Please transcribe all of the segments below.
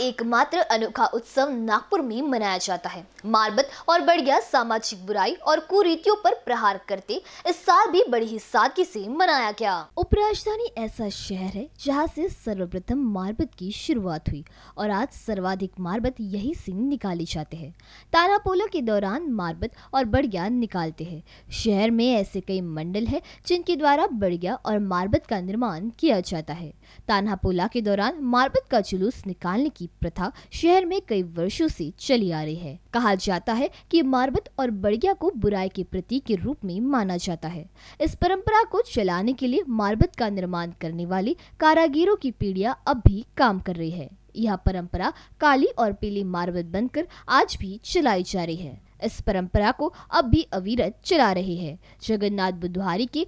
एकमात्र अनोखा उत्सव नागपुर में मनाया जाता है मारबत और बढ़िया सामाजिक बुराई और कुरीतियों पर प्रहार करते इस साल भी बड़ी ही सादगी से मनाया गया उपराजधानी ऐसा शहर है जहाँ से सर्वप्रथम मारबत की शुरुआत हुई और आज सर्वाधिक मारबत यही से निकाले जाते हैं तारापोलो के दौरान मारबत और बढ़िया निकालते हैं शहर में ऐसे कई मंडल है जिनके द्वारा बढ़िया और मारबत का निर्माण किया जाता है तानापोला पोला के दौरान मारबत का जुलूस निकालने की की प्रथा शहर में कई वर्षों से चली आ रही है कहा जाता है कि मारबत और बड़िया को बुराई के प्रतीक के रूप में माना जाता है इस परंपरा को चलाने के लिए मारबत का निर्माण करने वाली कारागिरों की पीढ़िया अब भी काम कर रही है यह परंपरा काली और पीली मार्बल बनकर आज भी चलाई जा रही है इस परंपरा को अब भी अविरत चला रहे हैं जगन्नाथ बुधवारी के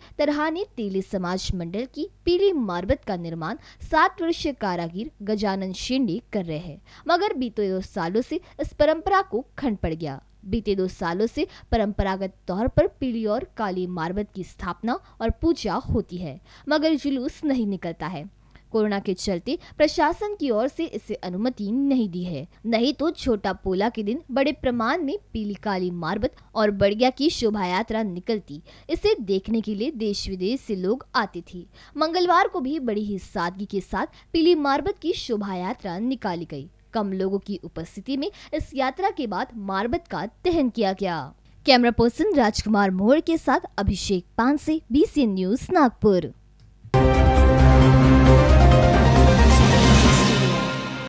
ने तेली समाज मंडल की पीली मार्बत का निर्माण सात वर्षीय कारागिर गजानन शिंडे कर रहे हैं मगर बीते दो सालों से इस परंपरा को खंड पड़ गया बीते दो सालों से परंपरागत तौर पर पीली और काली मार्बत की स्थापना और पूजा होती है मगर जुलूस नहीं निकलता है कोरोना के चलते प्रशासन की ओर से इसे अनुमति नहीं दी है नहीं तो छोटा पोला के दिन बड़े प्रमाण में पीली काली मार्बत और बड़िया की शोभा यात्रा निकलती इसे देखने के लिए देश विदेश से लोग आते थे मंगलवार को भी बड़ी ही सादगी के साथ पीली मार्बत की शोभा यात्रा निकाली गयी कम लोगों की उपस्थिति में इस यात्रा के बाद मार्बत का दहन किया गया कैमरा पर्सन राजकुमार मोहर के साथ Abhishek B C news Nagpur